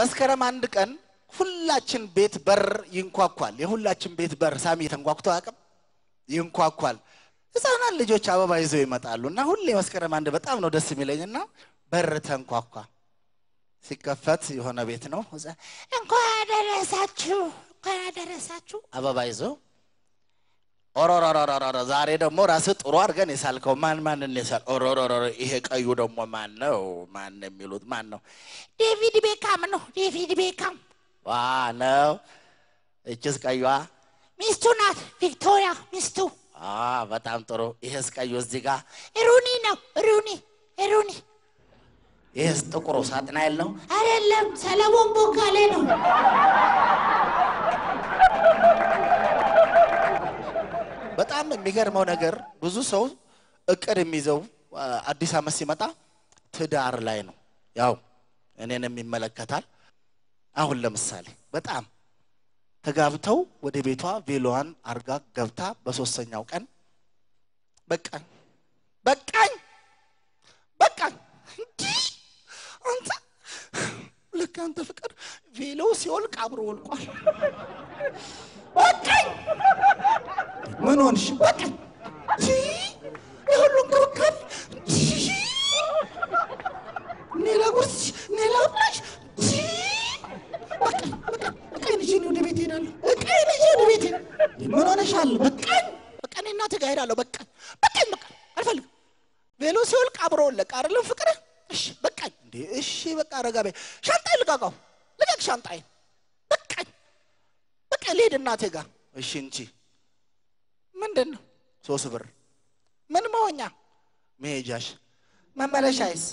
መስከረም አንድ ቀን ሁላችን ቤት በር ይንኳኳል። የሁላችን ቤት በር ሳሚ ተንኳኩቶ አቅም ይንኳኳል። ህፃናት ልጆች አበባ ይዘው ይመጣሉ እና ሁሌ መስከረም አንድ በጣም ነው ደስ የሚለኝ እና በር ተንኳኳ። ሲከፈት የሆነ ቤት ነው። እንኳን አደረሳችሁ፣ እንኳን አደረሳችሁ አበባ ይዘው ኦሮሮሮሮሮ ዛሬ ደግሞ ራስ ጥሩ አድርገን የሳልከው ማን ማንን የሳል ኦሮሮሮሮ ይሄ ቀዩ ደግሞ ማን ነው? ማን የሚሉት ማን ነው? ዴቪድ ቤካም ነው። ዴቪድ ቤካም ዋ ነው። እችስ ቀዩዋ ሚስቱ ናት። ቪክቶሪያ ሚስቱ። በጣም ጥሩ። ይሄስ ቀዩ እዚህ ጋር ሩኒ ነው። ሩኒ ሩኒ። ይሄስ ጥቁሩ ሳጥናኤል ነው አይደለም፣ ሰለሞን ቦካሌ ነው። በጣም የሚገርመው ነገር ብዙ ሰው እቅድ የሚይዘው አዲስ ዓመት ሲመጣ ትዳር ላይ ነው። ያው እኔንም ይመለከታል። አሁን ለምሳሌ በጣም ተጋብተው ወደ ቤቷ ቬሎዋን አርጋ ገብታ በሶስተኛው ቀን በቃኝ በቃኝ በቃኝ እንዲ አንተ ልክ አንተ ፍቅር ቬሎ ሲወልቅ አብሮ ወልቋል። በቃኝ ምን ሆንሽ? በቃ የሁሉ እንክብካቤ እኔ ላጉርስ፣ እኔ ላብላሽ፣ በቃ በቃ ወደ ቤት ሄዳለሁ። በቃ ልጄ ወደ ቤት ምን ሆነሻል? በቃ በቃ እኔ እናትህ ጋር ሄዳለሁ። በቃ በቃ በቃ አልፈልግም። ቬሎ ሲወልቅ አብሮ ወለቅ አይደለም ፍቅር። እሺ በቃ እንዴ፣ እሺ በቃ ረጋ በይ። ሻንጣዬን ልቀቀው፣ ልቀቅ ሻንጣዬን። በቃ በቃ ልሄድ እናቴ ጋር። እሺ እንጂ ምንድን ነው ሶስት ብር ምን መሆኛ መሄጃሽ መመለሻይስ